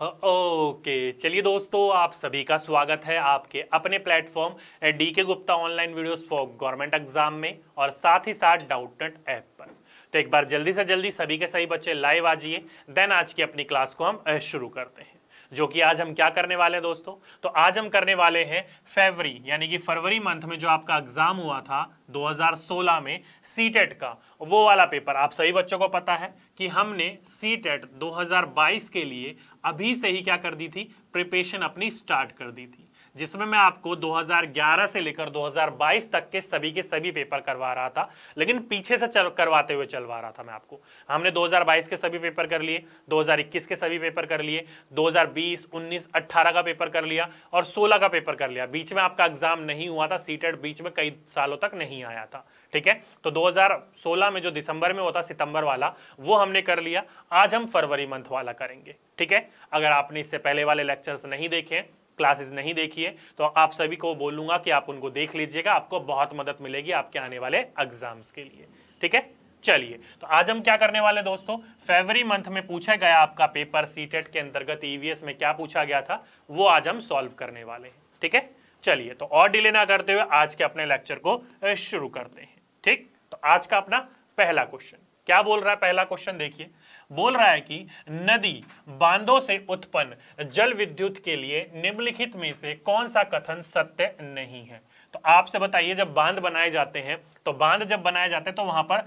हाँ, ओके चलिए दोस्तों आप सभी का स्वागत है आपके अपने platform D K Gupta online videos for government exam में और साथ ही साथ डाउटनेट ऐप पर तो एक बार जल्दी से जल्दी सभी के सही बच्चे लाइव आ जाइए देन आज की अपनी क्लास को हम शुरू करते हैं जो कि आज हम क्या करने वाले हैं दोस्तों तो आज हम करने वाले हैं फेबरी यानी कि फरवरी मंथ में जो आपका एग्जाम हुआ था 2016 में सीटेट का वो वाला पेपर आप सभी बच्चों को पता है कि हमने सी टेट 2022 के लिए अभी से ही क्या कर दी थी प्रिपेशन अपनी स्टार्ट कर दी थी जिसमें मैं आपको 2011 से लेकर 2022 तक के सभी के सभी पेपर करवा रहा था लेकिन पीछे से चल करवाते हुए चलवा रहा था मैं आपको हमने 2022 के सभी पेपर कर लिए 2021 के सभी पेपर कर लिए 2020, 19, 18 का पेपर कर लिया और 16 का पेपर कर लिया बीच में आपका एग्जाम नहीं हुआ था सीटेड e बीच में कई सालों तक नहीं आया था ठीक है तो 2016 में जो दिसंबर में होता सितंबर वाला वो हमने कर लिया आज हम फरवरी मंथ वाला करेंगे ठीक है अगर आपने इससे पहले वाले लेक्चर्स नहीं देखे क्लासेस नहीं देखी है तो आप सभी को बोलूंगा कि आप उनको देख लीजिएगा आपको बहुत मदद मिलेगी आपके आने वाले एग्जाम्स के लिए ठीक है चलिए तो आज हम क्या करने वाले दोस्तों फरवरी मंथ में पूछा गया आपका पेपर सीटेट के अंतर्गत ईवीएस e में क्या पूछा गया था वो आज हम सॉल्व करने वाले हैं ठीक है चलिए तो और डिले ना करते हुए आज के अपने लेक्चर को शुरू करते हैं ठीक तो आज का अपना पहला क्वेश्चन क्या बोल रहा है पहला क्वेश्चन देखिए बोल रहा है कि नदी बांधों से उत्पन्न जल विद्युत के लिए निम्नलिखित में से कौन सा कथन सत्य नहीं है तो आपसे बताइए जब बांध बनाए जाते हैं तो बांध जब बनाए जाते हैं तो वहां पर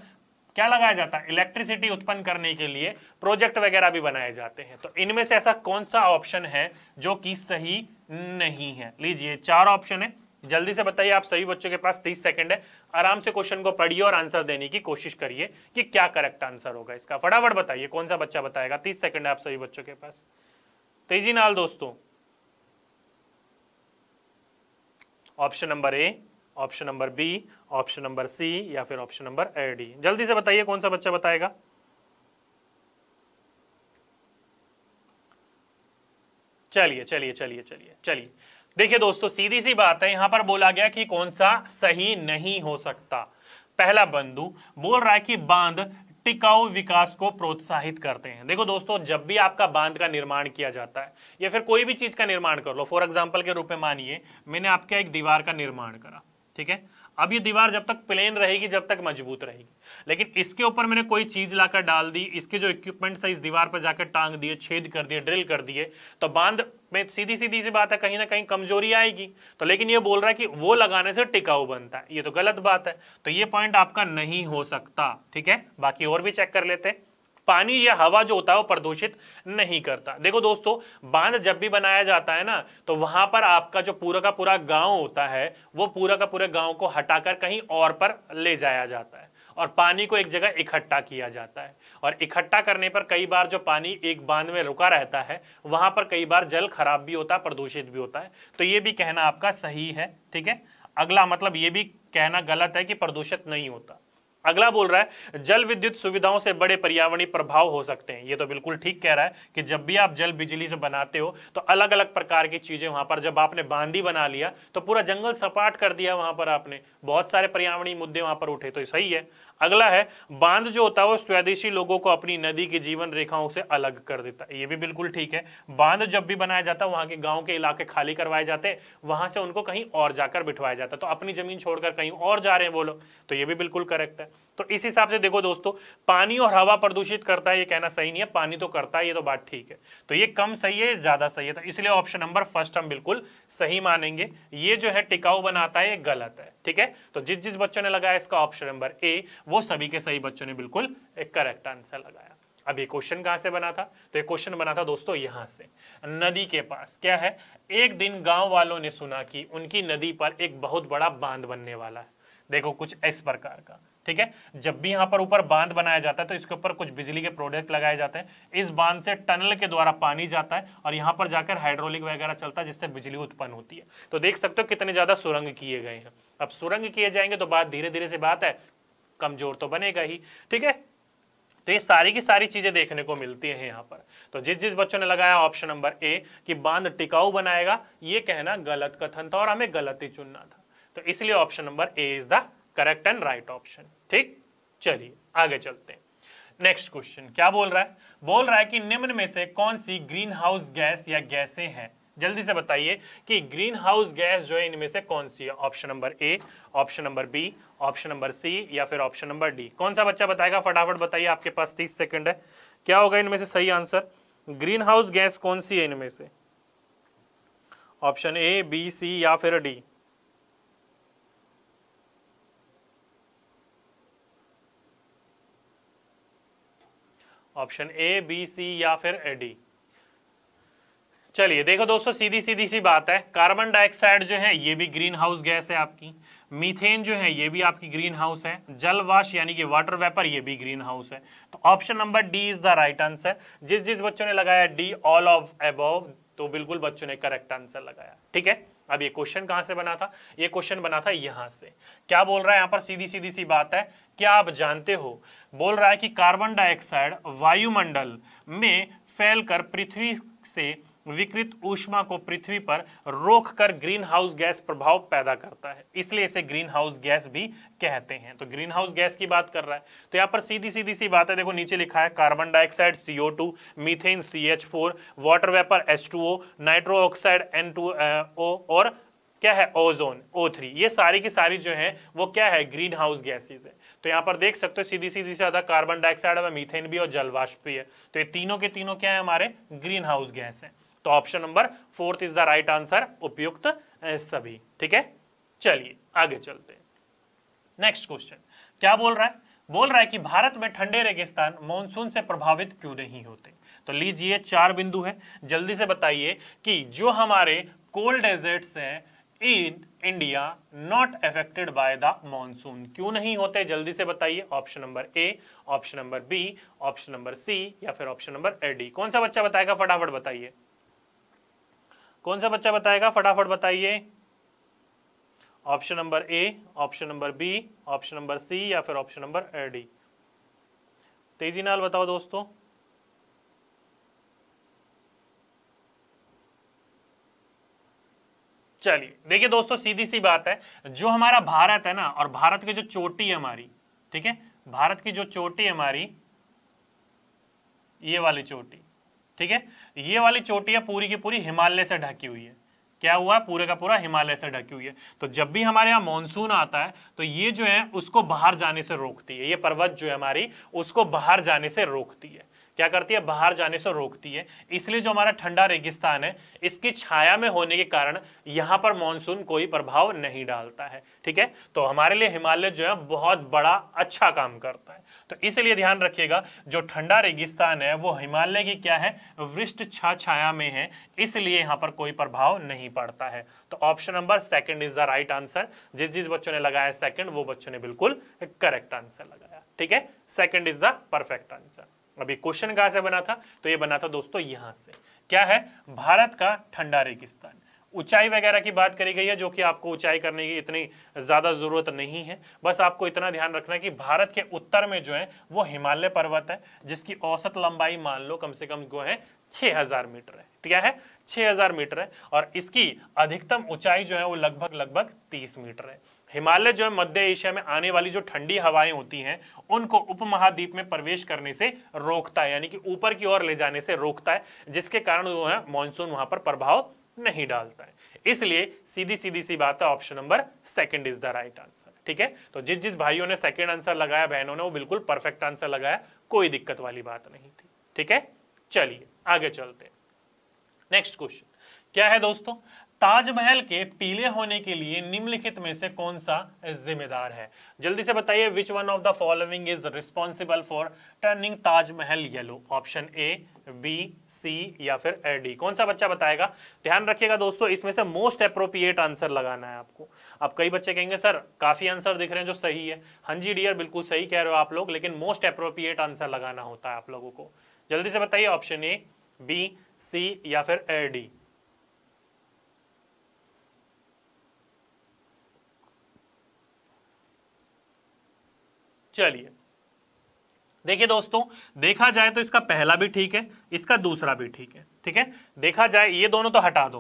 क्या लगाया जाता है इलेक्ट्रिसिटी उत्पन्न करने के लिए प्रोजेक्ट वगैरह भी बनाए जाते हैं तो इनमें से ऐसा कौन सा ऑप्शन है जो कि सही नहीं है लीजिए चार ऑप्शन है जल्दी से बताइए आप सभी बच्चों के पास 30 सेकंड है आराम से क्वेश्चन को पढ़िए और आंसर देने की कोशिश करिए कि क्या करेक्ट आंसर होगा इसका फटाफट बताइए कौन सा बच्चा बताएगा 30 सेकंड है आप सभी बच्चों के पास तेजी नाल दोस्तों option number A option number B option number C या फिर ऑप्शन नंबर ए डी जल्दी से बताइए कौन सा बच्चा बताएगा चलिए चलिए चलिए चलिए चलिए देखिए दोस्तों सीधी सी बात है यहां पर बोला गया कि कौन सा सही नहीं हो सकता पहला बंधु बोल रहा है कि बांध टिकाऊ विकास को प्रोत्साहित करते हैं देखो दोस्तों जब भी आपका बांध का निर्माण किया जाता है या फिर कोई भी चीज का निर्माण कर लो फॉर एग्जाम्पल के रूप में मानिए मैंने आपका एक दीवार का निर्माण करा ठीक है अब ये दीवार जब तक प्लेन रहेगी जब तक मजबूत रहेगी लेकिन इसके ऊपर मैंने कोई चीज लाकर डाल दी इसके जो इक्विपमेंट है इस दीवार पर जाकर टांग दिए छेद कर दिए ड्रिल कर दिए तो बांध में सीधी सीधी सी बात है कहीं ना कहीं कमजोरी आएगी तो लेकिन ये बोल रहा है कि वो लगाने से टिकाऊ बनता है ये तो गलत बात है तो ये पॉइंट आपका नहीं हो सकता ठीक है बाकी और भी चेक कर लेते हैं पानी या हवा जो होता है वो प्रदूषित नहीं करता देखो दोस्तों बांध जब भी बनाया जाता है ना तो वहां पर आपका जो पूरा का पूरा गांव होता है वो पूरा का पूरा गांव को हटाकर कहीं और पर ले जाया जाता है और पानी को एक जगह इकट्ठा किया जाता है और इकट्ठा करने पर कई बार जो पानी एक बांध में रुका रहता है वहां पर कई बार जल खराब भी होता है प्रदूषित भी होता है तो ये भी कहना आपका सही है ठीक है अगला मतलब ये भी कहना गलत है कि प्रदूषित नहीं होता अगला बोल रहा है जल विद्युत सुविधाओं से बड़े पर्यावरणीय प्रभाव हो सकते हैं ये तो बिल्कुल ठीक कह रहा है कि जब भी आप जल बिजली से बनाते हो तो अलग अलग प्रकार की चीजें वहां पर जब आपने बांधी बना लिया तो पूरा जंगल सपाट कर दिया वहां पर आपने बहुत सारे पर्यावरणीय मुद्दे वहां पर उठे तो सही है अगला है बांध जो होता है वो स्वदेशी लोगों को अपनी नदी की जीवन रेखाओं से अलग कर देता है ये भी बिल्कुल ठीक है बांध जब भी बनाया जाता है वहां के गांव के इलाके खाली करवाए जाते वहां से उनको कहीं और जाकर बिठवाया जाता तो अपनी जमीन छोड़कर कहीं और जा रहे हैं वो लोग तो ये भी बिल्कुल करेक्ट है तो इस हिसाब से देखो दोस्तों पानी और हवा प्रदूषित करता है ये कहना सही नहीं है पानी तो करता है ये तो बात ठीक है तो ये कम सही है ज्यादा सही है तो इसलिए ऑप्शन नंबर फर्स्ट हम बिल्कुल सही मानेंगे ये जो है टिकाऊ बनाता है ये गलत है ठीक है तो जिस जिस बच्चों ने लगाया इसका ऑप्शन नंबर ए वो सभी के सही बच्चों ने बिल्कुल एक करेक्ट आंसर लगाया अब ये क्वेश्चन कहाँ से बना था तो ये क्वेश्चन बना था दोस्तों यहाँ से नदी के पास क्या है एक दिन गांव वालों ने सुना कि उनकी नदी पर एक बहुत बड़ा बांध बनने वाला है देखो कुछ इस प्रकार का ठीक है जब भी यहाँ पर ऊपर बांध बनाया जाता है तो इसके ऊपर कुछ बिजली के प्रोडक्ट लगाए जाते हैं इस बांध से टनल के द्वारा पानी जाता है और यहाँ पर जाकर हाइड्रोलिक वगैरह चलता है जिससे बिजली उत्पन्न होती है तो देख सकते हो कितने ज्यादा सुरंग किए गए हैं अब सुरंग किए जाएंगे तो बात धीरे धीरे से बात है कमजोर तो बनेगा ही ठीक है तो ये सारी की सारी चीजें देखने को मिलती हैं यहां पर तो जिस जिस बच्चों ने लगाया ऑप्शन नंबर ए कि बांध टिकाऊ बनाएगा ये कहना गलत कथन था और हमें गलत ही चुनना था तो इसलिए option number A is the correct and right option ठीक चलिए आगे चलते हैं नेक्स्ट क्वेश्चन क्या बोल रहा है बोल रहा है कि निम्न में से कौन सी ग्रीन हाउस गैस या गैसें हैं जल्दी से बताइए कि ग्रीन हाउस गैस जो है इनमें से कौन सी है option number A option number B option number C या फिर ऑप्शन नंबर डी कौन सा बच्चा बताएगा फटाफट बताइए आपके पास तीस सेकेंड है क्या होगा इनमें से सही आंसर ग्रीन हाउस गैस कौन सी है इनमें से ऑप्शन ए बी सी या फिर D option A B C या फिर डी चलिए देखो दोस्तों सीधी सीधी सी बात है कार्बन डाइऑक्साइड जो है ये भी ग्रीन हाउस गैस है आपकी मीथेन जो है ये भी आपकी ग्रीन हाउस है जलवाश यानी कि वाटर वेपर ये भी ग्रीन हाउस है तो option number D is the right answer जिस जिस बच्चों ने लगाया डी ऑल ऑफ एब तो बिल्कुल बच्चों ने करेक्ट आंसर लगाया ठीक है अब ये क्वेश्चन कहां से बना था ये क्वेश्चन बना था यहां से क्या बोल रहा है यहां पर सीधी सीधी सी बात है क्या आप जानते हो बोल रहा है कि कार्बन डाइऑक्साइड वायुमंडल में फैलकर पृथ्वी से विकृत ऊष्मा को पृथ्वी पर रोककर ग्रीन हाउस गैस प्रभाव पैदा करता है इसलिए इसे ग्रीन हाउस गैस भी कहते हैं तो ग्रीन हाउस गैस की बात कर रहा है तो यहाँ पर सीधी सीधी सी बात है देखो नीचे लिखा है carbon dioxide CO two methane C H four water vapour H two O nitro oxide N two O और क्या है ओजोन थ्री ये सारी की सारी जो है वो क्या है ग्रीन हाउस गैसेज है तो यहाँ पर देख सकते हो सीधी सीधी से आधा कार्बन डाइऑक्साइड और मीथेन भी और जलवाष्प भी है तो ये तीनों के तीनों क्या है हमारे ग्रीन हाउस गैस है तो option number fourth is the right answer उपयुक्त सभी ठीक है चलिए आगे चलते नेक्स्ट क्वेश्चन क्या बोल रहा है बोल रहा है कि भारत में ठंडे रेगिस्तान मानसून से प्रभावित क्यों नहीं होते तो लीजिए चार बिंदु है जल्दी से बताइए कि जो हमारे कोल्ड डेजर्ट्स हैं in India not affected by the monsoon क्यों नहीं होते जल्दी से बताइए option number A option number B option number C या फिर ऑप्शन नंबर ए डी कौन सा बच्चा बताएगा फटाफट बताइए कौन सा बच्चा बताएगा फटाफट बताइए option number A option number B option number C या फिर ऑप्शन नंबर डी तेजी नाल बताओ दोस्तों चलिए देखिए दोस्तों सीधी सी बात है जो हमारा भारत है ना और भारत की जो चोटी है हमारी ठीक है भारत की जो चोटी है हमारी ये वाली चोटी ठीक है ये वाली है पूरी की पूरी हिमालय से ढकी हुई है क्या हुआ पूरे का पूरा हिमालय से ढकी हुई है तो जब भी हमारे यहाँ मानसून आता है तो ये जो है उसको बाहर जाने से रोकती है ये पर्वत जो है हमारी उसको बाहर जाने से रोकती है क्या करती है बाहर जाने से रोकती है इसलिए जो हमारा ठंडा रेगिस्तान है इसकी छाया में होने के कारण यहाँ पर मानसून कोई प्रभाव नहीं डालता है ठीक है तो हमारे लिए हिमालय जो है बहुत बड़ा अच्छा काम करता है तो इसलिए ध्यान रखिएगा जो ठंडा रेगिस्तान है वो हिमालय की क्या है वृष्ट छा छाया में है इसलिए यहाँ पर कोई प्रभाव नहीं पड़ता है तो option number second is the right answer जिस जिस बच्चों ने लगाया सेकंड वो बच्चों ने बिल्कुल करेक्ट आंसर लगाया ठीक है second is the perfect answer अभी क्वेश्चन कहाँ से बना था तो ये बना था दोस्तों यहां से क्या है भारत का ठंडा रेगिस्तान ऊंचाई वगैरह की बात करी गई है जो कि आपको ऊंचाई करने की इतनी ज़्यादा ज़रूरत नहीं है बस आपको इतना ध्यान रखना है कि भारत के उत्तर में जो है वो हिमालय पर्वत है जिसकी औसत लंबाई मान लो कम से कम जो है 6000 मीटर है ठीक है 6000 मीटर है और इसकी अधिकतम ऊंचाई जो है वो लगभग लगभग 30 मीटर है हिमालय जो है मध्य एशिया में आने वाली जो ठंडी हवाएं होती हैं उनको उपमहाद्वीप में प्रवेश करने से रोकता है यानी कि ऊपर की ओर ले जाने से रोकता है जिसके कारण जो है मानसून वहां पर प्रभाव नहीं डालता है इसलिए सीधी सीधी सी बात है option number second is the right answer ठीक है तो जिस जिस भाइयों ने सेकेंड आंसर लगाया बहनों ने वो बिल्कुल परफेक्ट आंसर लगाया कोई दिक्कत वाली बात नहीं थी ठीक है चलिए आगे चलते नेक्स्ट क्वेश्चन क्या है दोस्तों ताजमहल के पीले होने के लिए निम्नलिखित में से कौन सा जिम्मेदार है जल्दी से बताइए which one of the following is responsible for turning Taj Mahal yellow option A B C या फिर ए डी कौन सा बच्चा बताएगा ध्यान रखिएगा दोस्तों इसमें से मोस्ट अप्रोप्रिएट आंसर लगाना है आपको अब कई बच्चे कहेंगे सर काफी आंसर दिख रहे हैं जो सही है हाँ जी डियर बिल्कुल सही कह रहे हो आप लोग लेकिन मोस्ट अप्रोप्रिएट आंसर लगाना होता है आप लोगों को जल्दी से बताइए ऑप्शन ए बी सी या फिर ए डी चलिए देखिए दोस्तों देखा जाए तो इसका पहला भी ठीक है इसका दूसरा भी ठीक है ठीक है देखा जाए ये दोनों तो हटा दो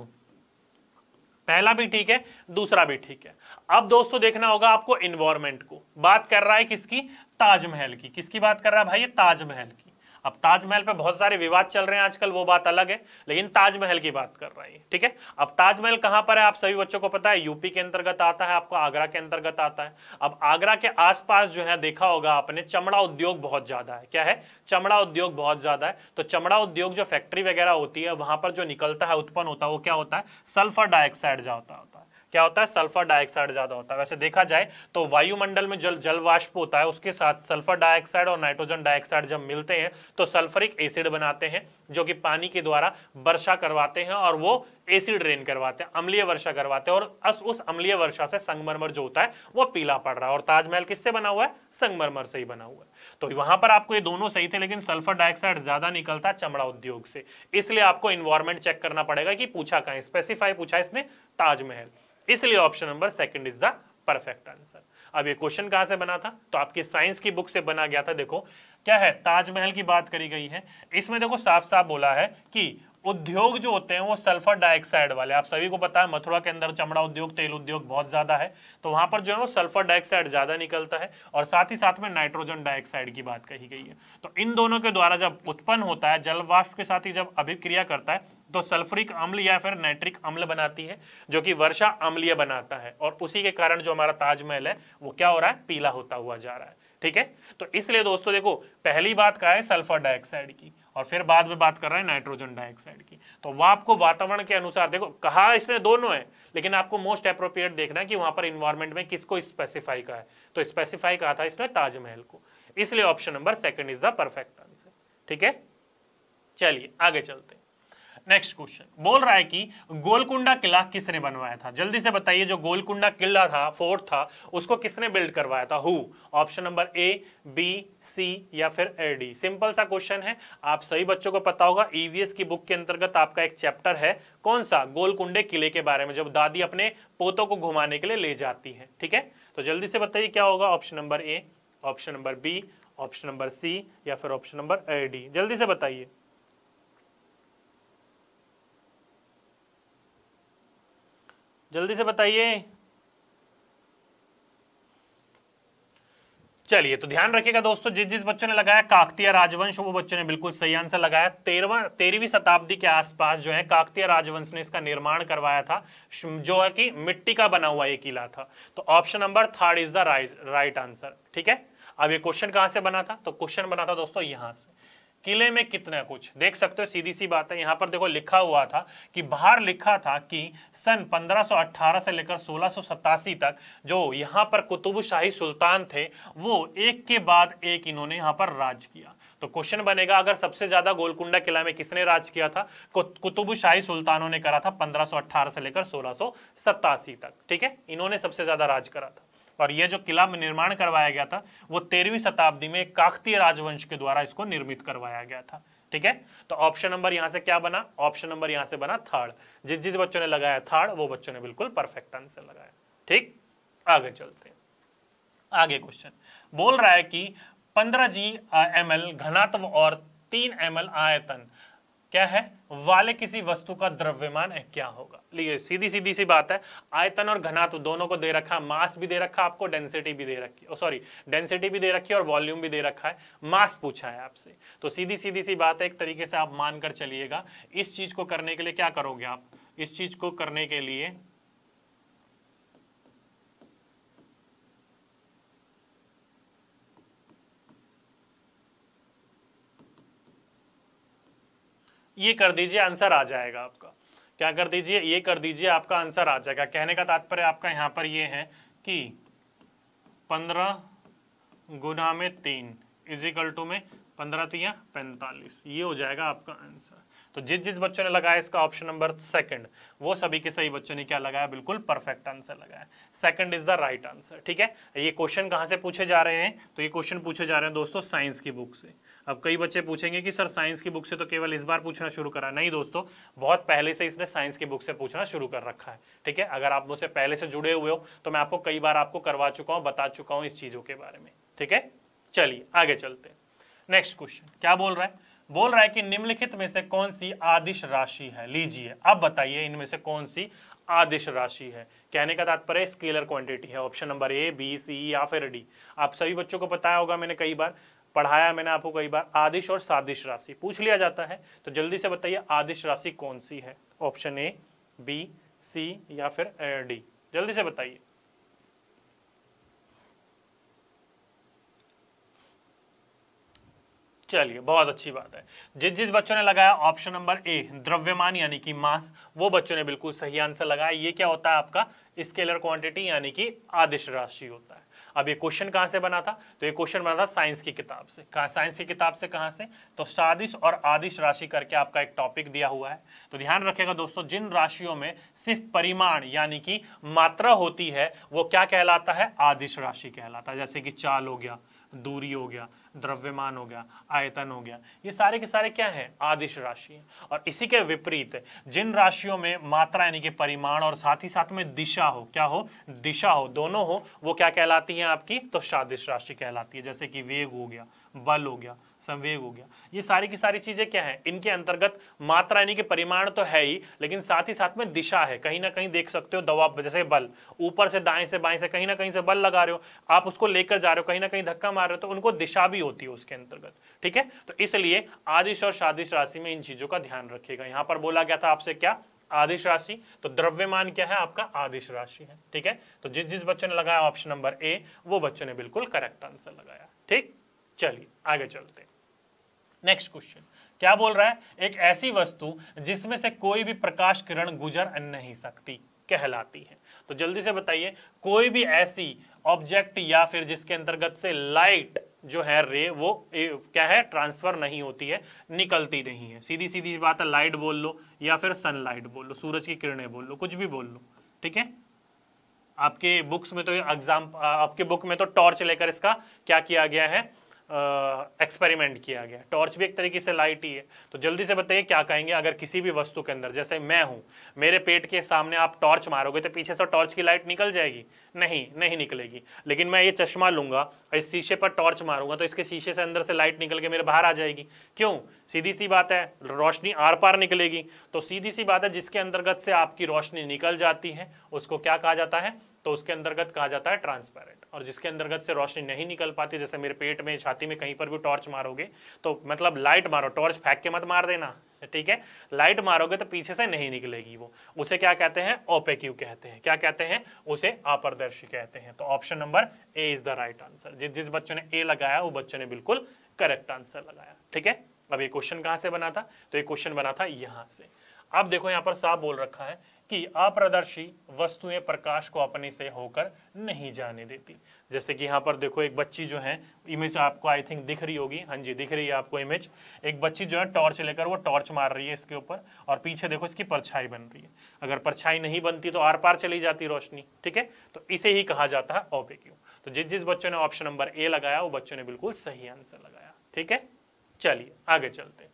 पहला भी ठीक है दूसरा भी ठीक है अब दोस्तों देखना होगा आपको इन्वायरमेंट को बात कर रहा है किसकी ताजमहल की किसकी बात कर रहा है भाई ये ताजमहल की अब ताजमहल पे बहुत सारे विवाद चल रहे हैं आजकल वो बात अलग है लेकिन ताजमहल की बात कर रहे हैं ठीक है अब ताजमहल कहां पर है आप सभी बच्चों को पता है यूपी के अंतर्गत आता है आपको आगरा के अंतर्गत आता है अब आगरा के आसपास जो है देखा होगा आपने चमड़ा उद्योग बहुत ज्यादा है क्या है चमड़ा उद्योग बहुत ज्यादा है तो चमड़ा उद्योग जो फैक्ट्री वगैरह होती है वहां पर जो निकलता है उत्पन्न होता है वो क्या होता है सल्फर डाइऑक्साइड जो होता है क्या होता है सल्फर डाइऑक्साइड ज्यादा होता है वैसे देखा जाए तो वायुमंडल में जल जलवाष्प होता है उसके साथ सल्फर डाइऑक्साइड और नाइट्रोजन डाइऑक्साइड जब मिलते हैं तो सल्फरिक एसिड बनाते हैं जो कि पानी के द्वारा वर्षा करवाते हैं और वो एसिड रेन करवाते हैं अम्लीय वर्षा करवाते हैं और अस, उस अम्लीय वर्षा से संगमरमर जो होता है वो पीला पड़ रहा है और ताजमहल किससे बना हुआ है संगमरमर से ही बना हुआ है तो वहां पर आपको ये दोनों सही थे लेकिन सल्फर डाइऑक्साइड ज्यादा निकलता है चमड़ा उद्योग से इसलिए आपको इन्वायरमेंट चेक करना पड़ेगा कि पूछा कहा स्पेसिफाई पूछा इसने ताजमहल इसलिए option number second is the perfect answer अब ये क्वेश्चन कहां से बना था तो आपके साइंस की बुक से बना गया था देखो क्या है ताजमहल की बात करी गई है इसमें देखो साफ साफ बोला है कि उद्योग जो होते हैं वो सल्फर डाइऑक्साइड वाले आप सभी को पता है मथुरा के अंदर चमड़ा उद्योग तेल उद्योग बहुत ज्यादा है तो वहां पर जो है वो सल्फर डाइऑक्साइड ज्यादा निकलता है और साथ ही साथ में नाइट्रोजन डाइऑक्साइड की बात कही गई है तो इन दोनों के द्वारा जब उत्पन्न होता है जलवाष्प के साथ ही जब अभिक्रिया करता है तो सल्फ्रिक अम्ल या फिर नाइट्रिक अम्ल बनाती है जो कि वर्षा अम्लीय बनाता है और उसी के कारण जो हमारा ताजमहल है वो क्या हो रहा है पीला होता हुआ जा रहा है ठीक है तो इसलिए दोस्तों देखो पहली बात कहा है सल्फर डाइऑक्साइड की और फिर बाद में बात कर रहे हैं नाइट्रोजन डाइऑक्साइड की तो वह आपको वातावरण के अनुसार देखो कहा इसमें दोनों है लेकिन आपको मोस्ट अप्रोप्रिएट देखना है कि वहां पर इन्वायरमेंट में किसको स्पेसिफाई कहा है तो स्पेसिफाई कहा था इसने ताजमहल को इसलिए option number second is the perfect answer ठीक है चलिए आगे चलते हैं नेक्स्ट क्वेश्चन बोल रहा है कि गोलकुंडा किला किसने बनवाया था जल्दी से बताइए जो गोलकुंडा किला था फोर्ट था उसको किसने बिल्ड करवाया था who option number A B C या फिर ए डी सिंपल सा क्वेश्चन है आप सभी बच्चों को पता होगा ईवीएस e की बुक के अंतर्गत आपका एक चैप्टर है कौन सा गोलकुंडे किले के बारे में जब दादी अपने पोतों को घुमाने के लिए ले जाती है ठीक है तो जल्दी से बताइए क्या होगा option number A option number B option number C या फिर ऑप्शन नंबर ए डी जल्दी से बताइए जल्दी से बताइए चलिए तो ध्यान रखिएगा दोस्तों जिस जिस बच्चों ने लगाया काकतीय राजवंश वो बच्चों ने बिल्कुल सही आंसर लगाया तेरवा तेरहवीं शताब्दी के आसपास जो है काकतिया राजवंश ने इसका निर्माण करवाया था जो है कि मिट्टी का बना हुआ ये किला था तो option number third is the right right answer ठीक है अब ये क्वेश्चन कहां से बना था तो क्वेश्चन बना था दोस्तों यहां से किले में कितना कुछ देख सकते हो सीधी सी बात है यहाँ पर देखो लिखा हुआ था कि बाहर लिखा था कि सन 1518 से लेकर सोलह तक जो यहाँ पर कुतुबशाही सुल्तान थे वो एक के बाद एक इन्होंने यहाँ पर राज किया तो क्वेश्चन बनेगा अगर सबसे ज्यादा गोलकुंडा किला में किसने राज किया था कुतुबशाही सुल्तानों ने करा था पंद्रह से लेकर सोलह तक ठीक है इन्होंने सबसे ज्यादा राज करा था और यह जो किला में निर्माण करवाया गया था वो तेरहवीं शताब्दी में काकतीय राजवंश के द्वारा इसको निर्मित करवाया गया था ठीक है तो ऑप्शन नंबर यहां से क्या बना ऑप्शन नंबर यहां से बना थर्ड जिस जिस बच्चों ने लगाया थर्ड वो बच्चों ने बिल्कुल परफेक्ट आंसर लगाया ठीक आगे चलते हैं आगे क्वेश्चन बोल रहा है कि 15 जी एम एल घनात्व और 3 एम एल आयतन क्या है वाले किसी वस्तु का द्रव्यमान क्या होगा लिए सीधी सीधी सी बात है आयतन और घनात्व दोनों को दे रखा है मास भी दे रखा आपको डेंसिटी भी दे रखी सॉरी डेंसिटी भी दे रखी है और वॉल्यूम भी दे रखा है मास पूछा है आपसे तो सीधी सीधी सी बात है एक तरीके से आप मानकर चलिएगा इस चीज को करने के लिए क्या करोगे आप इस चीज को करने के लिए ये कर दीजिए आंसर आ जाएगा आपका क्या कर दीजिए ये कर दीजिए आपका आंसर आ जाएगा कहने का तात्पर्य आपका यहाँ पर ये है कि पंद्रह गुना में तीन इजिकल टू में पंद्रह तीन पैंतालीस ये हो जाएगा आपका आंसर तो जिस जिस बच्चों ने लगाया इसका ऑप्शन नंबर सेकंड वो सभी के सही बच्चों ने क्या लगाया बिल्कुल परफेक्ट आंसर लगाया second is the right answer ठीक है ये क्वेश्चन कहाँ से पूछे जा रहे हैं तो ये क्वेश्चन पूछे जा रहे हैं दोस्तों साइंस की बुक से अब कई बच्चे पूछेंगे कि सर साइंस की बुक से तो केवल इस बार पूछना शुरू करा नहीं दोस्तों बहुत पहले से इसने साइंस की बुक से पूछना शुरू कर रखा है ठीक है अगर आप मुझसे पहले से जुड़े हुए हो तो मैं आपको कई बार आपको करवा चुका हूं बता चुका हूं इस चीज़ों के बारे में ठीक है चलिए आगे चलते नेक्स्ट क्वेश्चन क्या बोल रहा है बोल रहा है कि निम्नलिखित में से कौन सी आदिश राशि है लीजिए अब बताइए इनमें से कौन सी आदिश राशि है कहने का तात्पर्य स्केलर क्वांटिटी है option number A B C या फिर डी आप सभी बच्चों को बताया होगा मैंने कई बार पढ़ाया मैंने आपको कई बार आदिश और सादिश राशि पूछ लिया जाता है तो जल्दी से बताइए आदिश राशि कौन सी है ऑप्शन ए बी सी या फिर डी जल्दी से बताइए चलिए बहुत अच्छी बात है जिस जिस बच्चों ने लगाया ऑप्शन नंबर ए द्रव्यमान यानी कि मास वो बच्चों ने बिल्कुल सही आंसर लगाया ये क्या होता है आपका स्केलर क्वांटिटी यानी कि आदिश राशि होता है अब ये क्वेश्चन कहाँ से बना था तो ये क्वेश्चन बना था साइंस की किताब से साइंस की किताब से कहाँ से तो सादिश और आदिश राशि करके आपका एक टॉपिक दिया हुआ है तो ध्यान रखेगा दोस्तों जिन राशियों में सिर्फ परिमाण यानी कि मात्रा होती है वो क्या कहलाता है आदिश राशि कहलाता है जैसे कि चाल हो गया दूरी हो गया द्रव्यमान हो गया आयतन हो गया ये सारे के सारे क्या है आदिश राशि और इसी के विपरीत जिन राशियों में मात्रा यानी कि परिमाण और साथ ही साथ में दिशा हो क्या हो दिशा हो दोनों हो वो क्या कहलाती है आपकी तो सादिश राशि कहलाती है जैसे कि वेग हो गया बल हो गया संवेग हो गया ये सारी की सारी चीजें क्या है इनके अंतर्गत मात्रा यानी कि परिमाण तो है ही लेकिन साथ ही साथ में दिशा है कहीं ना कहीं देख सकते हो दबाव जैसे बल ऊपर से दाएं से बाएं से कहीं ना कहीं से बल लगा रहे हो आप उसको लेकर जा रहे हो कहीं ना कहीं धक्का मार रहे हो तो उनको दिशा भी होती है उसके अंतर्गत ठीक है तो इसलिए आदिश और सादिश राशि में इन चीजों का ध्यान रखिएगा यहां पर बोला गया था आपसे क्या आदिश राशि तो द्रव्यमान क्या है आपका आदिश राशि है ठीक है तो जिस जिस बच्चों ने लगाया ऑप्शन नंबर ए वो बच्चों ने बिल्कुल करेक्ट आंसर लगाया ठीक चलिए आगे चलते नेक्स्ट क्वेश्चन क्या बोल रहा है एक ऐसी वस्तु जिसमें से कोई भी प्रकाश किरण गुजर नहीं सकती कहलाती है तो जल्दी से बताइए कोई भी ऐसी ऑब्जेक्ट या फिर जिसके अंतर्गत से लाइट जो है रे वो ए, क्या है ट्रांसफर नहीं होती है निकलती नहीं है सीधी सीधी बात है लाइट बोल लो या फिर सनलाइट बोल लो सूरज की किरणें बोल लो कुछ भी बोल लो ठीक है आपके बुक्स में तो एग्जाम आपके बुक में तो टॉर्च लेकर इसका क्या किया गया है एक्सपेरिमेंट किया गया टॉर्च भी एक तरीके से लाइट ही है तो जल्दी से बताइए क्या कहेंगे अगर किसी भी वस्तु के अंदर जैसे मैं हूँ मेरे पेट के सामने आप टॉर्च मारोगे तो पीछे से टॉर्च की लाइट निकल जाएगी नहीं नहीं निकलेगी लेकिन मैं ये चश्मा लूंगा इस शीशे पर टॉर्च मारूंगा तो इसके शीशे से अंदर से लाइट निकल के मेरे बाहर आ जाएगी क्यों सीधी सी बात है रोशनी आर पार निकलेगी तो सीधी सी बात है जिसके अंतर्गत से आपकी रोशनी निकल जाती है उसको क्या कहा जाता है तो उसके अंतर्गत कहा जाता है ट्रांसपेरेंट और जिसके अंतर्गत से रोशनी नहीं निकल पाती जैसे मेरे पेट में छाती में कहीं पर भी टॉर्च मारोगे तो मतलब लाइट मारो टॉर्च फेंक के मत मार देना ठीक है लाइट मारोगे तो पीछे से नहीं निकलेगी वो उसे क्या कहते हैं ओपेक्यू कहते हैं क्या कहते हैं उसे अपारदर्शी कहते हैं तो option number A is the right answer जिस जिस बच्चों ने ए लगाया वो बच्चों ने बिल्कुल करेक्ट आंसर लगाया ठीक है अब ये क्वेश्चन कहां से बना था तो ये क्वेश्चन बना था यहाँ से अब देखो यहाँ पर साफ बोल रखा है कि अपारदर्शी वस्तुएं प्रकाश को अपने से होकर नहीं जाने देती जैसे कि यहाँ पर देखो एक बच्ची जो है इमेज आपको आई थिंक दिख रही होगी हाँ जी दिख रही है आपको इमेज एक बच्ची जो है टॉर्च लेकर वो टॉर्च मार रही है इसके ऊपर और पीछे देखो इसकी परछाई बन रही है अगर परछाई नहीं बनती तो आर पार चली जाती रोशनी ठीक है तो इसे ही कहा जाता है ओपेक्यू तो जिस जिस बच्चों ने ऑप्शन नंबर ए लगाया वो बच्चों ने बिल्कुल सही आंसर लगाया ठीक है चलिए आगे चलते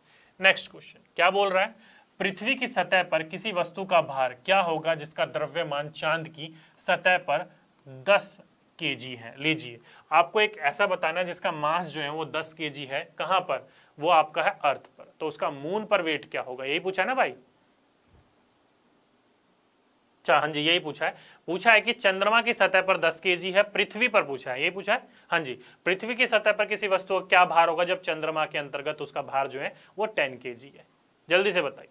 नेक्स्ट क्वेश्चन क्या बोल रहा है पृथ्वी की सतह पर किसी वस्तु का भार क्या होगा जिसका द्रव्यमान चांद की सतह पर 10 के जी है लीजिए आपको एक ऐसा बताना है जिसका मास जो है वो 10 के जी है कहां पर वो आपका है अर्थ पर तो उसका मून पर वेट क्या होगा यही पूछा ना भाई अच्छा, हाँ जी यही पूछा है पूछा है कि चंद्रमा की सतह पर 10 के है पृथ्वी पर पूछा है यही पूछा है हाँ जी पृथ्वी की सतह पर किसी वस्तु का क्या भार होगा जब चंद्रमा के अंतर्गत उसका भार जो है वो 10 के है जल्दी से बताइए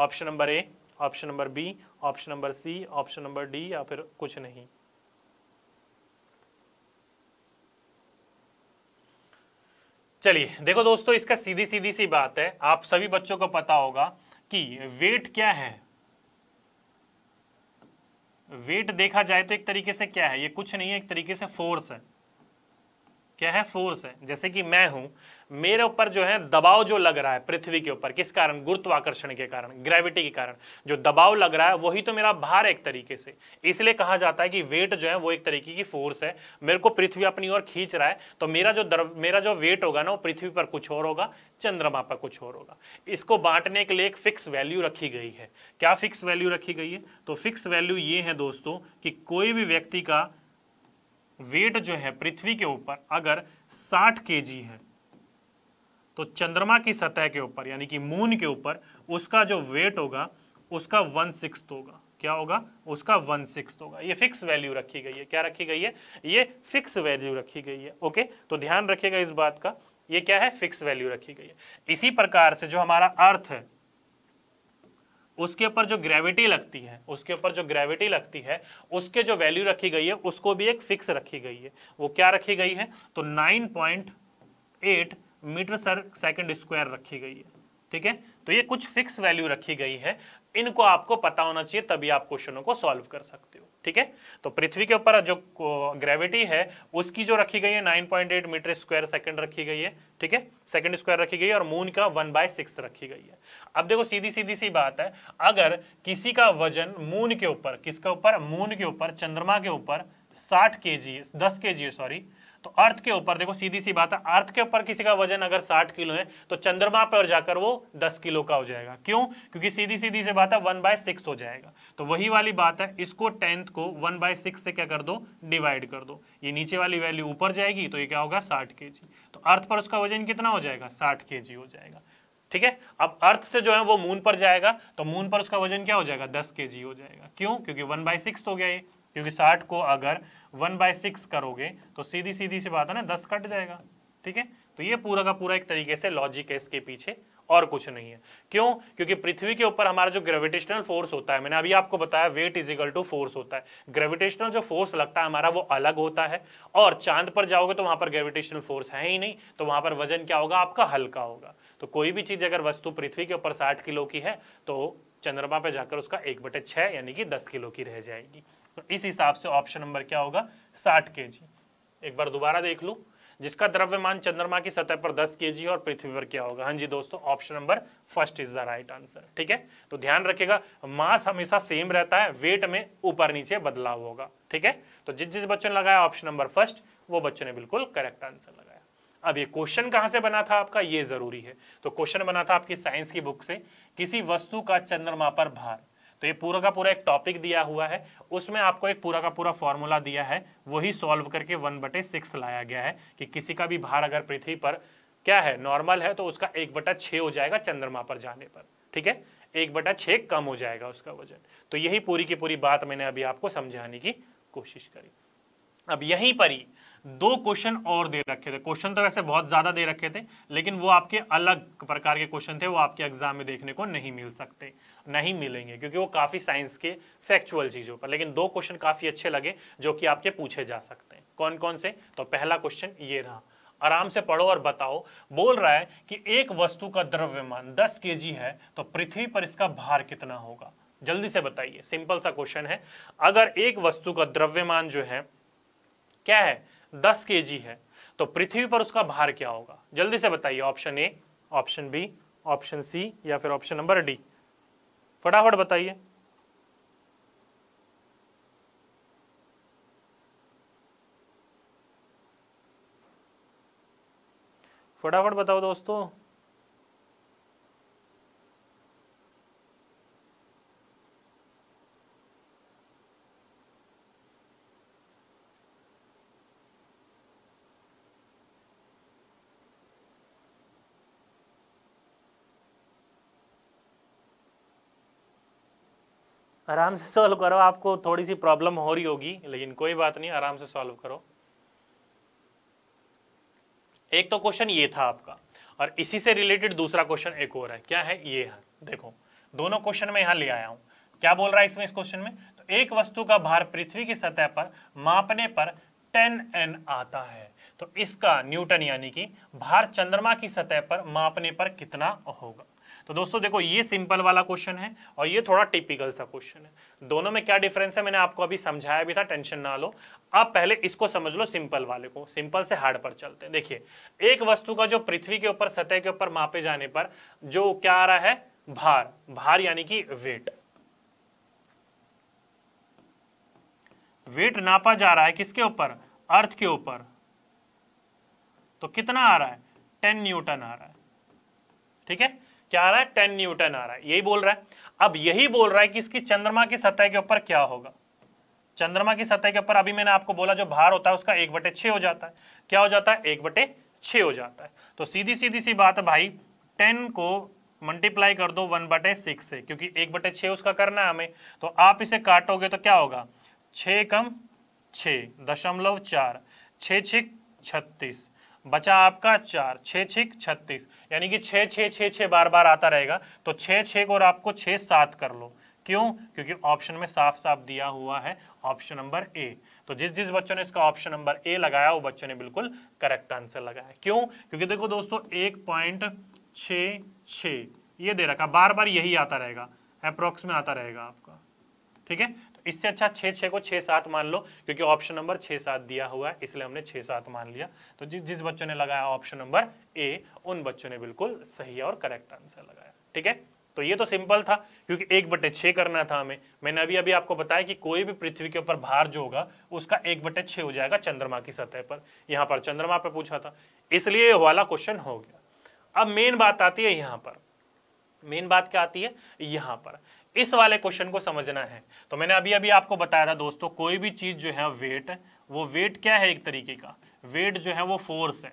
option number A option number B option number C option number D या फिर कुछ नहीं चलिए देखो दोस्तों इसका सीधी सीधी सी बात है आप सभी बच्चों को पता होगा कि वेट क्या है वेट देखा जाए तो एक तरीके से क्या है ये कुछ नहीं है एक तरीके से फोर्स है क्या है फोर्स है जैसे कि मैं हूं मेरे ऊपर जो है दबाव जो लग रहा है पृथ्वी के ऊपर किस कारण गुरुत्वाकर्षण के कारण ग्रेविटी के कारण जो दबाव लग रहा है वही तो मेरा भार एक तरीके से इसलिए कहा जाता है कि वेट जो है वो एक तरीके की फोर्स है मेरे को पृथ्वी अपनी ओर खींच रहा है तो मेरा जो दर, मेरा जो वेट होगा ना वो पृथ्वी पर कुछ और होगा चंद्रमा पर कुछ और होगा इसको बांटने के लिए एक फिक्स वैल्यू रखी गई है क्या फिक्स वैल्यू रखी गई है तो फिक्स वैल्यू ये है दोस्तों कि कोई भी व्यक्ति का वेट जो है पृथ्वी के ऊपर अगर 60 के है तो चंद्रमा की सतह के ऊपर यानी कि मून के ऊपर उसका जो वेट होगा उसका वन सिक्स होगा क्या होगा उसका वन सिक्स होगा ये फिक्स वैल्यू रखी गई है क्या रखी गई है ये फिक्स वैल्यू रखी गई है ओके तो ध्यान रखिएगा इस बात का ये क्या है फिक्स वैल्यू रखी गई है इसी प्रकार से जो हमारा अर्थ है उसके ऊपर जो ग्रेविटी लगती है उसके ऊपर जो ग्रेविटी लगती है उसके जो वैल्यू रखी गई है उसको भी एक फिक्स रखी गई है वो क्या रखी गई है तो nine point eight metre per second square रखी गई है ठीक है तो ये कुछ फिक्स वैल्यू रखी गई है इनको आपको पता होना चाहिए तभी आप क्वेश्चनों को सॉल्व कर सकते हो ठीक है तो पृथ्वी के ऊपर जो ग्रेविटी है उसकी जो रखी गई है 9.8 मीटर स्क्वायर सेकंड रखी गई है ठीक है सेकंड स्क्वायर रखी गई है और मून का वन बाय सिक्स रखी गई है अब देखो सीधी सीधी सी बात है अगर किसी का वजन मून के ऊपर किसके ऊपर मून के ऊपर चंद्रमा के ऊपर साठ के जी दस के जी सॉरी तो अर्थ के ऊपर देखो सीधी सी बात है अर्थ के ऊपर किसी का वजन अगर साठ किलो है तो चंद्रमा पर जाकर वो दस किलो का हो जाएगा क्यों क्योंकि सीधी सीधी से बात है वन बाय सिक्स हो जाएगा तो वही वाली बात है इसको टेंथ को वन बाय सिक्स से क्या कर दो डिवाइड कर दो ये नीचे वाली वैल्यू ऊपर जाएगी तो ये क्या होगा साठ के तो अर्थ पर उसका वजन कितना हो जाएगा साठ के हो जाएगा ठीक है अब अर्थ से जो है वो मून पर जाएगा तो मून पर उसका वजन क्या हो जाएगा दस के हो जाएगा क्यों क्योंकि वन बाय सिक्स हो गया ये क्योंकि साठ को अगर वन बाय सिक्स करोगे तो सीधी सीधी सी बात है ना दस कट जाएगा ठीक है तो ये पूरा का पूरा एक तरीके से लॉजिक है इसके पीछे और कुछ नहीं है क्यों क्योंकि पृथ्वी के ऊपर हमारा जो ग्रेविटेशनल फोर्स होता है मैंने अभी आपको बताया weight is equal to force होता है ग्रेविटेशनल जो फोर्स लगता है हमारा वो अलग होता है और चांद पर जाओगे तो वहां पर ग्रेविटेशनल फोर्स है ही नहीं तो वहां पर वजन क्या होगा आपका हल्का होगा तो कोई भी चीज अगर वस्तु पृथ्वी के ऊपर साठ किलो की है तो चंद्रमा पे जाकर उसका एक बटे छह यानी कि दस किलो की रह जाएगी तो इस हिसाब से ऑप्शन नंबर क्या होगा साठ के एक बार दोबारा देख लू जिसका द्रव्यमान चंद्रमा की सतह पर 10 के और पृथ्वी पर क्या होगा हाँ जी दोस्तों option number first is the right answer ठीक है तो ध्यान रखिएगा मास हमेशा सेम रहता है वेट में ऊपर नीचे बदलाव होगा ठीक है तो जिस जिस बच्चों ने लगाया ऑप्शन नंबर फर्स्ट वो बच्चों ने बिल्कुल करेक्ट आंसर लगाया अब ये क्वेश्चन कहां से बना था आपका ये जरूरी है तो क्वेश्चन बना था आपकी साइंस की बुक से किसी वस्तु का चंद्रमा पर भार तो ये पूरा का पूरा एक टॉपिक दिया हुआ है उसमें आपको एक पूरा का पूरा फॉर्मूला दिया है वही सॉल्व करके वन बटे सिक्स लाया गया है कि किसी का भी भार अगर पृथ्वी पर क्या है नॉर्मल है तो उसका एक बटा छः हो जाएगा चंद्रमा पर जाने पर ठीक है एक बटा छः कम हो जाएगा उसका वजन तो यही पूरी की पूरी बात मैंने अभी आपको समझाने की कोशिश करी अब यहीं पर ही दो क्वेश्चन और दे रखे थे क्वेश्चन तो वैसे बहुत ज़्यादा दे रखे थे लेकिन वो आपके अलग प्रकार के क्वेश्चन थे वो आपके एग्जाम में देखने को नहीं मिल सकते नहीं मिलेंगे क्योंकि वो काफ़ी साइंस के फैक्चुअल चीज़ों पर लेकिन दो क्वेश्चन काफ़ी अच्छे लगे जो कि आपके पूछे जा सकते हैं कौन कौन से तो पहला क्वेश्चन ये रहा आराम से पढ़ो और बताओ बोल रहा है कि एक वस्तु का द्रव्यमान 10 के है तो पृथ्वी पर इसका भार कितना होगा जल्दी से बताइए सिंपल सा क्वेश्चन है अगर एक वस्तु का द्रव्यमान जो है क्या है दस के है तो पृथ्वी पर उसका भार क्या होगा जल्दी से बताइए option A option B option C या फिर ऑप्शन नंबर डी फटाफट बताइए फटाफट बताओ दोस्तों आराम से सॉल्व करो आपको थोड़ी सी प्रॉब्लम हो रही होगी लेकिन कोई बात नहीं आराम से सॉल्व करो एक तो क्वेश्चन ये था आपका और इसी से रिलेटेड दूसरा क्वेश्चन एक और है क्या है ये है देखो दोनों क्वेश्चन में यहाँ ले आया हूँ क्या बोल रहा है इसमें इस क्वेश्चन में तो एक वस्तु का भार पृथ्वी की सतह पर मापने पर टेन एन आता है तो इसका न्यूटन यानी कि भार चंद्रमा की सतह पर मापने पर कितना होगा तो दोस्तों देखो ये सिंपल वाला क्वेश्चन है और ये थोड़ा टिपिकल सा क्वेश्चन है दोनों में क्या डिफरेंस है मैंने आपको अभी समझाया भी था टेंशन ना लो आप पहले इसको समझ लो सिंपल वाले को सिंपल से हार्ड पर चलते हैं देखिए एक वस्तु का जो पृथ्वी के ऊपर सतह के ऊपर मापे जाने पर जो क्या आ रहा है भार भार यानी कि वेट वेट नापा जा रहा है किसके ऊपर अर्थ के ऊपर तो कितना आ रहा है टेन न्यूटन आ रहा है ठीक है क्या आ रहा है टेन न्यूटन आ रहा है यही बोल रहा है अब यही बोल रहा है कि इसकी चंद्रमा की सतह के ऊपर क्या होगा चंद्रमा की सतह के ऊपर अभी मैंने आपको बोला जो भार होता है उसका एक बटे छः हो जाता है क्या हो जाता है एक बटे छः हो जाता है तो सीधी सीधी सी बात है भाई टेन को मल्टीप्लाई कर दो वन बटे सिक्स से क्योंकि एक बटे छः उसका करना है हमें तो आप इसे काटोगे तो क्या होगा छः कम छः दशमलव चार छः छत्तीस बचा आपका चार छः छिक छत्तीस यानी कि छः छः छः छः बार बार आता रहेगा तो छः छः और आपको छः सात कर लो क्यों क्योंकि ऑप्शन में साफ साफ दिया हुआ है ऑप्शन नंबर ए तो जिस जिस बच्चों ने इसका ऑप्शन नंबर ए लगाया वो बच्चों ने बिल्कुल करेक्ट आंसर लगाया क्यों क्योंकि देखो दोस्तों एक पॉइंट छ छ ये दे रखा बार बार यही आता रहेगा अप्रोक्स में आता रहेगा आपका ठीक है इससे अच्छा छः छः को छः सात मान लो क्योंकि ऑप्शन नंबर छः सात दिया हुआ है इसलिए हमने छः सात मान लिया तो जि जिस बच्चों ने लगाया ऑप्शन नंबर ए उन बच्चों ने बिल्कुल सही और करेक्ट आंसर लगाया ठीक है तो ये तो सिंपल था क्योंकि एक बटे छे करना था हमें मैंने अभी अभी आपको बताया कि कोई भी पृथ्वी के ऊपर भार जो होगा उसका एक बटे छे हो जाएगा चंद्रमा की सतह पर यहां पर चंद्रमा पे पूछा था इसलिए वाला क्वेश्चन हो गया अब मेन बात आती है यहां पर मेन बात क्या आती है यहां पर इस वाले क्वेश्चन को समझना है तो मैंने अभी अभी आपको बताया था दोस्तों कोई भी चीज़ जो है वेट वो वेट क्या है एक तरीके का वेट जो है वो फोर्स है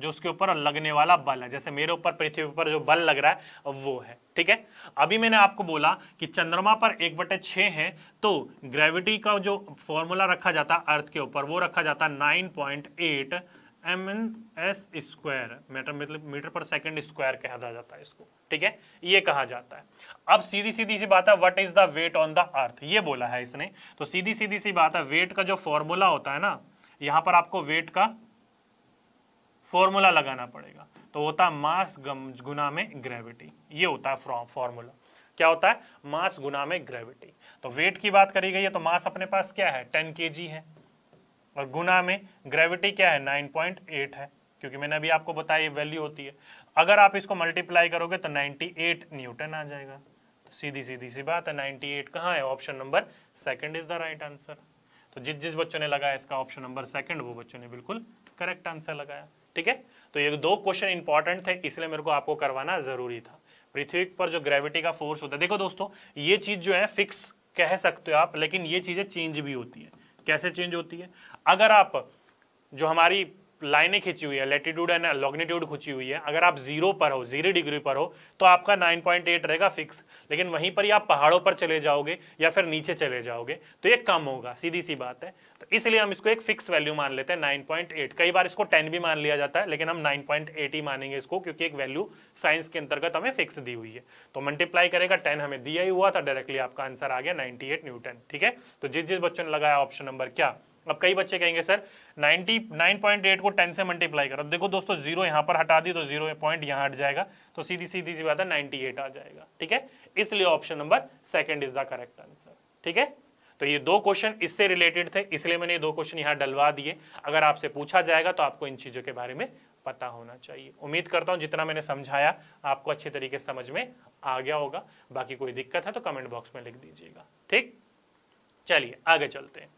जो उसके ऊपर लगने वाला बल है जैसे मेरे ऊपर पृथ्वी पर जो बल लग रहा है वो है ठीक है अभी मैंने आपको बोला कि चंद्रमा पर एक बटे छे है तो ग्रेविटी का जो फॉर्मूला रखा जाता अर्थ के ऊपर वो रखा जाता nine point eight M N S square metre मतलब मीटर पर सेकंड स्क्वायर कहा जाता है इसको ठीक है ये कहा जाता है अब सीधी सीधी सी बात है what is the weight on the earth ये बोला है इसने तो सीधी सीधी सी बात है वेट का जो फॉर्मूला होता है ना यहां पर आपको वेट का फॉर्मूला लगाना पड़ेगा तो होता है मास गुना में ग्रेविटी ये होता है फॉर्मूला क्या होता है मास गुना में ग्रेविटी तो वेट की बात करी गई है तो मास अपने पास क्या है टेन के है और गुना में ग्रेविटी क्या है 9.8 है क्योंकि मैंने अभी आपको बताया ये वैल्यू होती है अगर आप इसको मल्टीप्लाई करोगे तो 98 न्यूटन आ जाएगा तो सीधी सीधी सी बात है 98 एट कहाँ है option number second is the right answer तो जिस जिस बच्चों ने लगाया इसका ऑप्शन नंबर सेकंड वो बच्चों ने बिल्कुल करेक्ट आंसर लगाया ठीक है तो ये दो क्वेश्चन इंपॉर्टेंट थे इसलिए मेरे को आपको करवाना जरूरी था पृथ्वी पर जो ग्रेविटी का फोर्स होता है देखो दोस्तों ये चीज जो है फिक्स कह सकते हो आप लेकिन ये चीजें चेंज भी होती है कैसे चेंज होती है अगर आप जो हमारी लाइनें खींची हुई है लेटीट्यूड एंड लॉगनीट्यूड खींची हुई है अगर आप जीरो पर हो जीरो डिग्री पर हो तो आपका 9.8 रहेगा फिक्स लेकिन वहीं पर ही आप पहाड़ों पर चले जाओगे या फिर नीचे चले जाओगे तो ये कम होगा सीधी सी बात है तो इसलिए हम इसको एक फिक्स वैल्यू मान लेते हैं नाइन कई बार इसको टेन भी मान लिया जाता है लेकिन हम 9.8 ही मानेंगे इसको क्योंकि एक वैल्यू साइंस के अंतर्गत हमें फिक्स दी हुई है तो मल्टीप्लाई करेगा टेन हमें दिया ही हुआ था डायरेक्टली आपका आंसर आ गया नाइनटी न्यूटन ठीक है तो जिस जिस बच्चों ने लगाया ऑप्शन नंबर क्या अब कई बच्चे कहेंगे सर 99.8 को 10 से मल्टीप्लाई करो देखो दोस्तों जीरो यहाँ पर हटा दी तो जीरो पॉइंट यहाँ हट जाएगा तो सीधी सीधी सी बात है 98 आ जाएगा ठीक है इसलिए option number second is the correct answer ठीक है तो ये दो क्वेश्चन इससे रिलेटेड थे इसलिए मैंने ये दो क्वेश्चन यहाँ डलवा दिए अगर आपसे पूछा जाएगा तो आपको इन चीज़ों के बारे में पता होना चाहिए उम्मीद करता हूँ जितना मैंने समझाया आपको अच्छे तरीके से समझ में आ गया होगा बाकी कोई दिक्कत है तो कमेंट बॉक्स में लिख दीजिएगा ठीक चलिए आगे चलते हैं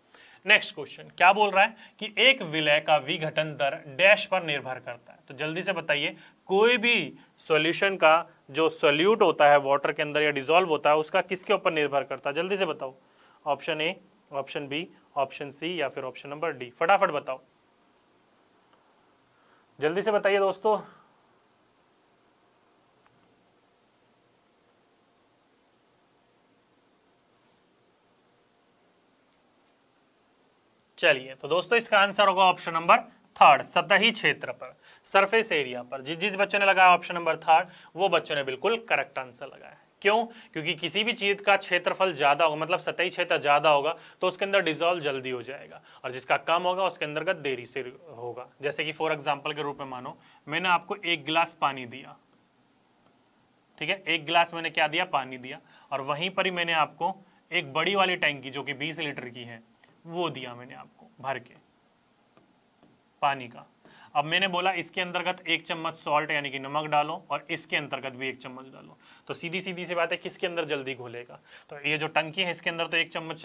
नेक्स्ट क्वेश्चन क्या बोल रहा है कि एक विलय का विघटन दर डैश पर निर्भर करता है तो जल्दी से बताइए कोई भी सॉल्यूशन का जो सोल्यूट होता है वाटर के अंदर या डिजोल्व होता है उसका किसके ऊपर निर्भर करता है जल्दी से बताओ option A option B option C या फिर ऑप्शन नंबर डी फटाफट बताओ जल्दी से बताइए दोस्तों चलिए तो दोस्तों इसका आंसर होगा ऑप्शन नंबर थर्ड सतही क्षेत्र पर सरफेस एरिया पर जिस जिस बच्चों ने लगाया ऑप्शन नंबर थर्ड वो बच्चों ने बिल्कुल करेक्ट आंसर लगाया क्यों क्योंकि किसी भी चीज का क्षेत्रफल ज्यादा होगा मतलब सतही क्षेत्र ज्यादा होगा तो उसके अंदर डिजोल्व जल्दी हो जाएगा और जिसका कम होगा उसके का देरी से होगा जैसे कि फॉर एग्जाम्पल के रूप में मानो मैंने आपको एक गिलास पानी दिया ठीक है एक गिलास मैंने क्या दिया पानी दिया और वहीं पर ही मैंने आपको एक बड़ी वाली टैंकी जो कि बीस लीटर की है वो दिया मैंने आपको भर के पानी का अब मैंने बोला इसके अंतर्गत एक चम्मच सॉल्ट यानी कि नमक डालो और इसके अंतर्गत भी एक चम्मच डालो तो सीधी सीधी सी बात है किसके अंदर जल्दी घुलेगा तो ये जो टंकी है इसके अंदर तो एक चम्मच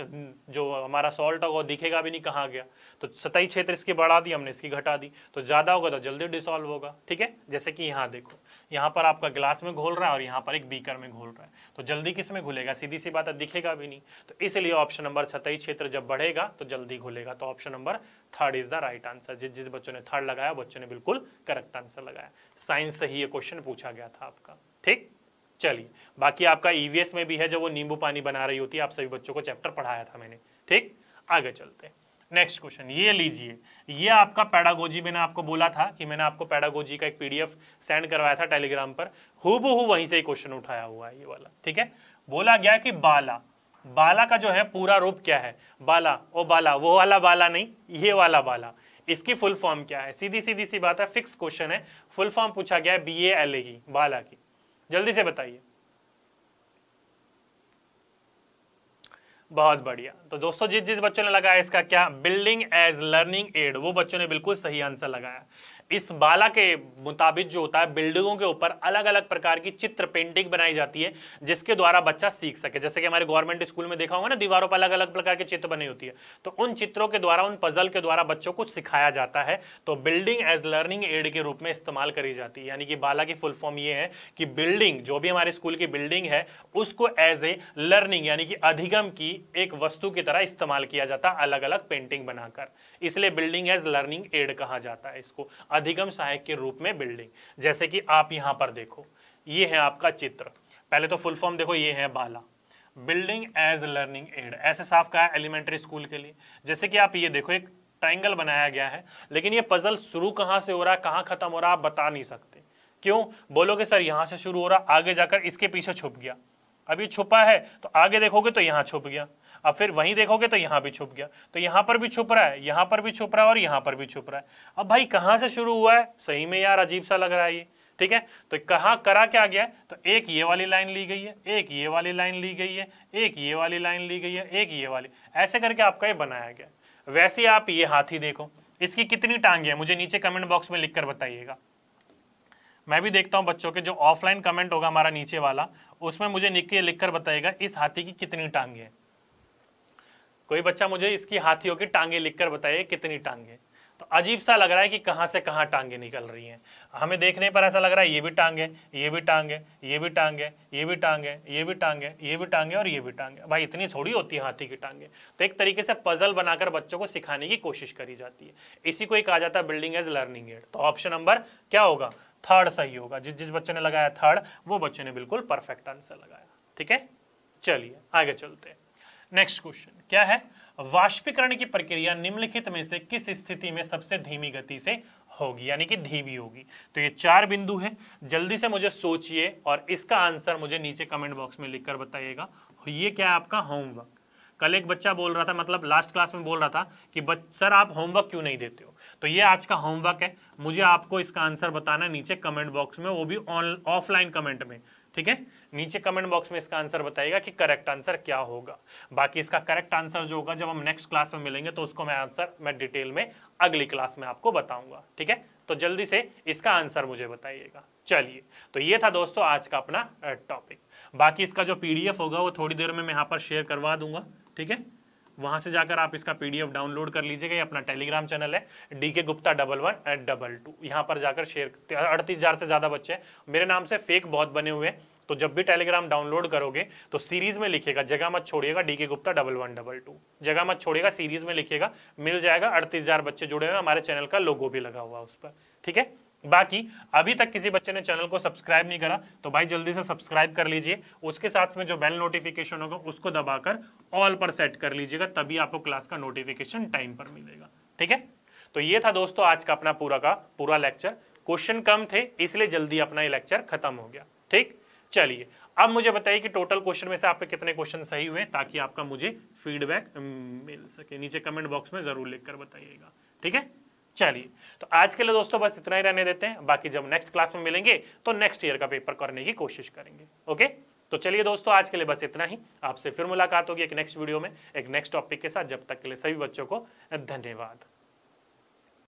जो हमारा सॉल्ट होगा दिखेगा भी नहीं कहाँ गया तो सतही क्षेत्र इसकी बढ़ा दी हमने इसकी घटा दी तो ज़्यादा होगा तो जल्दी डिसॉल्व होगा ठीक है जैसे कि यहाँ देखो यहाँ पर आपका ग्लास में घोल रहा है और यहाँ पर एक बीकर में घोल रहा है तो जल्दी किस में घुलेगा सीधी सी बात है दिखेगा भी नहीं तो इसलिए ऑप्शन नंबर सतही क्षेत्र जब बढ़ेगा तो जल्दी घुलेगा तो option number third is the right answer जिस जिस बच्चों ने थर्ड लगाया बच्चों ने बिल्कुल करेक्ट आंसर लगाया साइंस से ही ये क्वेश्चन पूछा गया था आपका ठीक चलिए बाकी आपका ईवीएस e में भी है जब वो नींबू पानी बना रही होती है आप सभी बच्चों को चैप्टर पढ़ाया था मैंने ठीक आगे चलते नेक्स्ट क्वेश्चन ये लीजिए ये आपका पैडागोजी मैंने आपको बोला था कि मैंने आपको पैडागोजी का एक पीडीएफ सेंड करवाया था टेलीग्राम पर हु वहीं से क्वेश्चन उठाया हुआ है ये वाला ठीक है बोला गया कि बाला बाला का जो है पूरा रूप क्या है बाला ओ बाला वो वाला बाला नहीं ये वाला बाला इसकी फुल फॉर्म क्या है सीधी सीधी सी बात है फिक्स क्वेश्चन है फुल फॉर्म पूछा गया है बी ए एल ए की बाला की जल्दी से बताइए बहुत बढ़िया तो दोस्तों जिस जिस बच्चों ने लगाया इसका क्या बिल्डिंग एज लर्निंग एड वो बच्चों ने बिल्कुल सही आंसर लगाया इस बाला के मुताबिक जो होता है बिल्डिंगों के ऊपर अलग अलग प्रकार की चित्र पेंटिंग बनाई जाती है जिसके द्वारा बच्चा सीख सके जैसे कि हमारे गवर्नमेंट स्कूल में देखा होगा ना दीवारों पर अलग अलग प्रकार के चित्र बनी होती है तो उन चित्रों के द्वारा उन पजल के द्वारा बच्चों को सिखाया जाता है तो बिल्डिंग एज लर्निंग एड के रूप में इस्तेमाल करी जाती है यानी कि बाला की फुल फॉर्म ये है कि बिल्डिंग जो भी हमारे स्कूल की बिल्डिंग है उसको एज ए लर्निंग यानी कि अधिगम की एक वस्तु की तरह इस्तेमाल किया जाता है अलग अलग पेंटिंग बनाकर इसलिए बिल्डिंग एज लर्निंग एड कहा जाता है इसको अधिगम सहायक के रूप में बिल्डिंग जैसे कि आप यहां पर देखो ये है आपका चित्र पहले तो फुल फॉर्म देखो ये है BaLA building as learning aid ऐसे साफ कहा है एलिमेंट्री स्कूल के लिए जैसे कि आप ये देखो एक ट्राइंगल बनाया गया है लेकिन ये पजल शुरू कहां से हो रहा है कहां खत्म हो रहा है आप बता नहीं सकते क्यों बोलोगे सर यहां से शुरू हो रहा आगे जाकर इसके पीछे छुप गया अब ये छुपा है तो आगे देखोगे तो यहां छुप गया अब फिर वहीं देखोगे तो यहाँ भी छुप गया तो यहाँ पर भी छुप रहा है यहाँ पर भी छुप रहा है और यहाँ पर भी छुप रहा है अब भाई कहाँ से शुरू हुआ है सही में यार अजीब सा लग रहा है ये ठीक है तो कहा करा क्या गया तो एक ये वाली लाइन ली गई है एक ये वाली लाइन ली गई है एक ये वाली लाइन ली गई है एक ये वाली ऐसे करके आपका ये बनाया गया वैसे आप ये हाथी देखो इसकी कितनी टांगे हैं मुझे नीचे कमेंट बॉक्स में लिखकर बताइएगा मैं भी देखता हूं बच्चों के जो ऑफलाइन कमेंट होगा हमारा नीचे वाला उसमें मुझे लिखकर बताइएगा इस हाथी की कितनी टांगे हैं कोई बच्चा मुझे इसकी हाथियों की टांगे लिखकर बताइए कितनी टांगे तो अजीब सा लग रहा है कि कहाँ से कहाँ टांगे निकल रही हैं हमें देखने पर ऐसा लग रहा है ये भी टांगे ये भी टांगे ये भी टांगे ये भी टांगे ये भी टांगे ये भी टांगे और ये भी टांगे भाई इतनी थोड़ी होती है हाथी की टांगे तो एक तरीके से पजल बनाकर बच्चों को सिखाने की कोशिश करी जाती है इसी को एक आ जाता है बिल्डिंग एज लर्निंग एड तो ऑप्शन नंबर क्या होगा थर्ड सही होगा जिस जिस बच्चों ने लगाया थर्ड वो बच्चों ने बिल्कुल परफेक्ट आंसर लगाया ठीक है चलिए आगे चलते हैं नेक्स्ट क्वेश्चन क्या है वाष्पीकरण की प्रक्रिया निम्नलिखित में से किस स्थिति में सबसे धीमी गति से होगी यानी कि धीमी होगी तो ये चार बिंदु हैं जल्दी से मुझे सोचिए और इसका आंसर मुझे नीचे कमेंट बॉक्स में लिखकर बताइएगा ये क्या है आपका होमवर्क कल एक बच्चा बोल रहा था मतलब लास्ट क्लास में बोल रहा था कि सर आप होमवर्क क्यों नहीं देते हो तो ये आज का होमवर्क है मुझे आपको इसका आंसर बताना नीचे कमेंट बॉक्स में वो भी ऑन ऑफलाइन कमेंट में ठीक है नीचे कमेंट बॉक्स में इसका आंसर बताइएगा कि करेक्ट आंसर क्या होगा बाकी इसका करेक्ट आंसर जो होगा जब हम नेक्स्ट क्लास में मिलेंगे तो उसको मैं आंसर मैं डिटेल में अगली क्लास में आपको बताऊंगा ठीक है तो जल्दी से इसका आंसर मुझे बताइएगा चलिए तो ये था दोस्तों आज का अपना टॉपिक बाकी इसका जो पीडीएफ होगा वो थोड़ी देर में मैं यहाँ पर शेयर करवा दूंगा ठीक है वहां से जाकर आप इसका पीडीएफ डाउनलोड कर लीजिएगा ये अपना टेलीग्राम चैनल है D K Gupta double one double two यहाँ पर जाकर शेयर अड़तीस हजार से ज्यादा बच्चे मेरे नाम से फेक बहुत बने हुए हैं तो जब भी टेलीग्राम डाउनलोड करोगे तो सीरीज में लिखेगा जगह मत छोड़िएगा D K Gupta double one double two जगह मत छोड़िएगा सीरीज में लिखेगा मिल जाएगा अड़तीस हजार बच्चे जुड़े हुए हमारे चैनल का लोगो भी लगा हुआ उस पर ठीक है बाकी अभी तक किसी बच्चे ने चैनल को सब्सक्राइब नहीं करा तो भाई जल्दी से सब्सक्राइब कर लीजिए उसके साथ में जो बेल नोटिफिकेशन होगा उसको दबाकर ऑल पर सेट कर लीजिएगा तभी आपको क्लास का नोटिफिकेशन टाइम पर मिलेगा ठीक है तो ये था दोस्तों आज का अपना पूरा का पूरा लेक्चर क्वेश्चन कम थे इसलिए जल्दी अपना ये लेक्चर खत्म हो गया ठीक चलिए अब मुझे बताइए कि टोटल क्वेश्चन में से आपके कितने क्वेश्चन सही हुए ताकि आपका मुझे फीडबैक मिल सके नीचे कमेंट बॉक्स में जरूर लिखकर बताइएगा ठीक है चलिए तो आज के लिए दोस्तों बस इतना ही रहने देते हैं बाकी जब नेक्स्ट क्लास में मिलेंगे तो नेक्स्ट ईयर का पेपर करने की कोशिश करेंगे ओके तो चलिए दोस्तों आज के लिए बस इतना ही आपसे फिर मुलाकात होगी एक नेक्स्ट वीडियो में एक नेक्स्ट टॉपिक के साथ जब तक के लिए सभी बच्चों को धन्यवाद